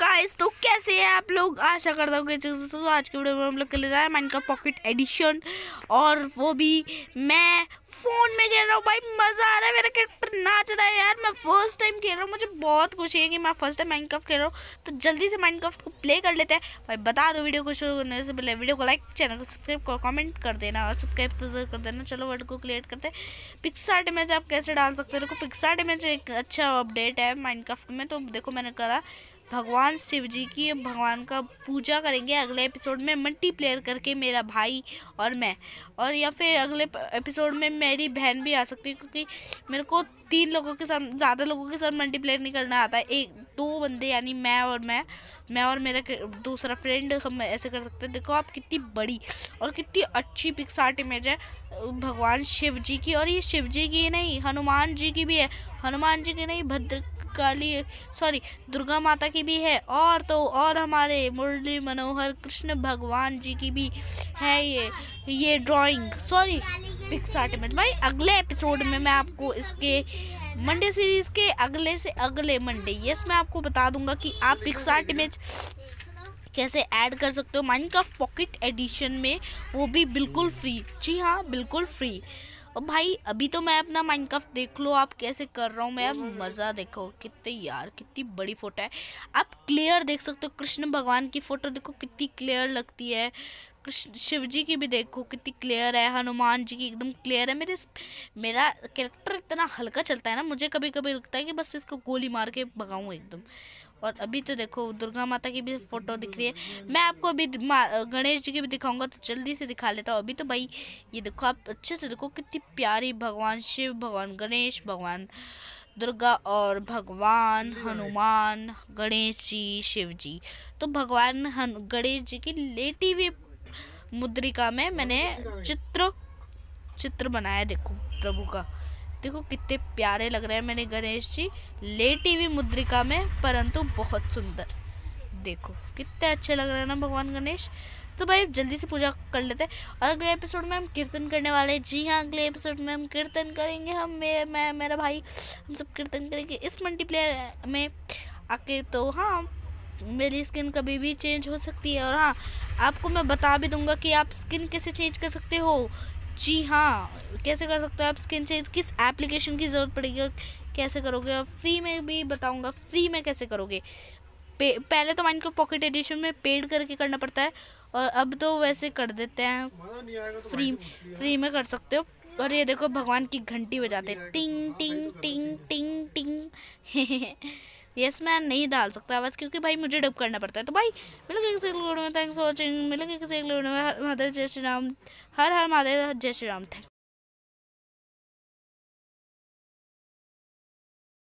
guys तो कैसे हैं आप लोग आशा करता हूँ कैसे तो आज के वीडियो में हम लोग के लिए रहा है माइंड का पॉकेट एडिशन और वो भी मैं फ़ोन में कह रहा हूँ भाई मज़ा आ रहा है मेरा चला है यार मैं फर्स्ट टाइम खेल रहा हूँ मुझे बहुत खुशी है कि मैं फर्स्ट टाइम माइंड खेल रहा हूँ तो जल्दी से माइंड को प्ले कर लेते हैं भाई बता दो वीडियो को शुरू करने से पहले वीडियो को लाइक चैनल को सब्सक्राइब कर कमेंट कर देना और सब्सक्राइब तो जरूर कर देना चलो वर्ड को क्रिएट करते हैं पिक्सार्ट इमेज आप कैसे डाल सकते हो देखो पिक्सार्ट डेमेज एक अच्छा अपडेट है माइंड में तो देखो मैंने करा भगवान शिव जी की भगवान का पूजा करेंगे अगले एपिसोड में मल्टीप्लेयर करके मेरा भाई और मैं और या फिर अगले एपिसोड में मेरी बहन भी आ सकती है क्योंकि मेरे को तीन लोगों के साथ ज़्यादा लोगों के साथ मल्टीप्लेयर नहीं करना आता एक दो बंदे यानी मैं और मैं मैं और मेरा दूसरा फ्रेंड हम ऐसे कर सकते हैं देखो आप कितनी बड़ी और कितनी अच्छी पिक्सार्ट इमेज है भगवान शिव जी की और ये शिव जी की नहीं हनुमान जी की भी है हनुमान जी की नहीं भद्र काली सॉरी दुर्गा माता की भी है और तो और हमारे मुरली मनोहर कृष्ण भगवान जी की भी है ये ये ड्राइंग सॉरी पिक्स आर्ट भाई अगले एपिसोड में मैं आपको इसके मंडे सीरीज़ के अगले से अगले मंडे यस मैं आपको बता दूंगा कि आप पिक्सार्ट इमेज कैसे ऐड कर सकते हो माइनक्राफ्ट पॉकेट एडिशन में वो भी बिल्कुल फ्री जी हाँ बिल्कुल फ्री और भाई अभी तो मैं अपना माइनक्राफ्ट देख लो आप कैसे कर रहा हूँ मैं मज़ा देखो कितने यार कितनी बड़ी फ़ोटो है आप क्लियर देख सकते हो कृष्ण भगवान की फ़ोटो देखो कितनी क्लियर लगती है कृष्ण शिव जी की भी देखो कितनी क्लियर है हनुमान जी की एकदम क्लियर है मेरे मेरा कैरेक्टर इतना हल्का चलता है ना मुझे कभी कभी लगता है कि बस इसको गोली मार के भगाऊँ एकदम और अभी तो देखो दुर्गा माता की भी फोटो दिख रही है मैं आपको अभी गणेश जी की भी दिखाऊंगा तो जल्दी से दिखा लेता हूँ अभी तो भाई ये देखो आप अच्छे से देखो कितनी प्यारी भगवान शिव भगवान गणेश भगवान दुर्गा और भगवान हनुमान गणेश जी शिव जी तो भगवान गणेश जी की लेटी हुई मुद्रिका में मैंने चित्र चित्र बनाया देखो प्रभु का देखो कितने प्यारे लग रहे हैं मैंने गणेश जी लेटी हुई मुद्रिका में परंतु बहुत सुंदर देखो कितने अच्छे लग रहे हैं ना भगवान गणेश तो भाई जल्दी से पूजा कर लेते हैं और अगले एपिसोड में हम कीर्तन करने वाले हैं जी हाँ अगले एपिसोड में हम कीर्तन करेंगे हम मे, मैं मेरा भाई हम सब कीर्तन करेंगे इस मल्टीप्लेयर में आके तो हाँ मेरी स्किन कभी भी चेंज हो सकती है और हाँ आपको मैं बता भी दूंगा कि आप स्किन कैसे चेंज कर सकते हो जी हाँ कैसे कर सकते हो आप स्किन चेंज किस एप्लीकेशन की ज़रूरत पड़ेगी और कैसे करोगे और फ्री में भी बताऊँगा फ्री में कैसे करोगे पहले तो माइन को पॉकेट एडिशन में पेड करके करना पड़ता है और अब तो वैसे कर देते हैं तो फ्री फ्री में कर सकते हो और ये देखो भगवान की घंटी बजाते तो टिंग टिंग टिंग टिंग टिंग यस मैं नहीं डाल सकता आवाज़ क्योंकि भाई मुझे डब करना पड़ता है तो भाई मिलेंगे किसी एक में थैंक्स फॉर वॉचिंग मिलेंगे किसी एक में हर महादेव जय श्री राम हर हर महादेव जय श्री राम थैंक